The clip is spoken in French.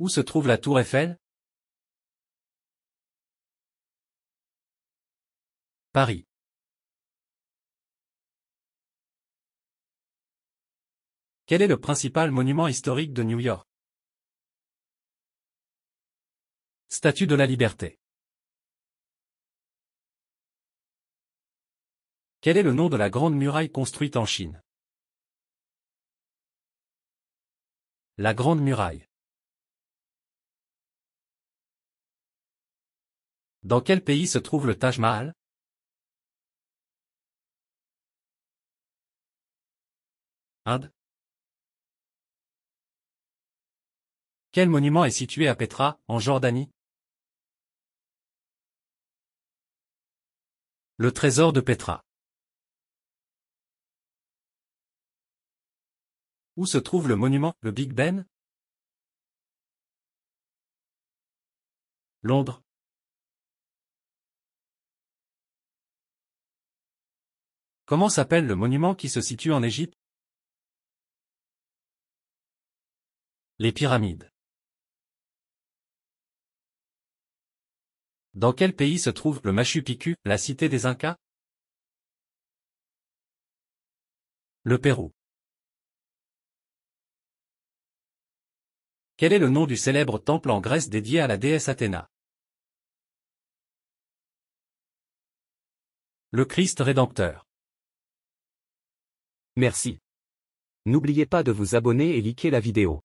Où se trouve la tour Eiffel Paris. Quel est le principal monument historique de New York Statue de la Liberté. Quel est le nom de la grande muraille construite en Chine La Grande Muraille. Dans quel pays se trouve le Taj Mahal Inde Quel monument est situé à Petra, en Jordanie Le trésor de Petra. Où se trouve le monument, le Big Ben Londres. Comment s'appelle le monument qui se situe en Égypte Les pyramides. Dans quel pays se trouve le Machu Picchu, la cité des Incas Le Pérou. Quel est le nom du célèbre temple en Grèce dédié à la déesse Athéna Le Christ Rédempteur. Merci. N'oubliez pas de vous abonner et liker la vidéo.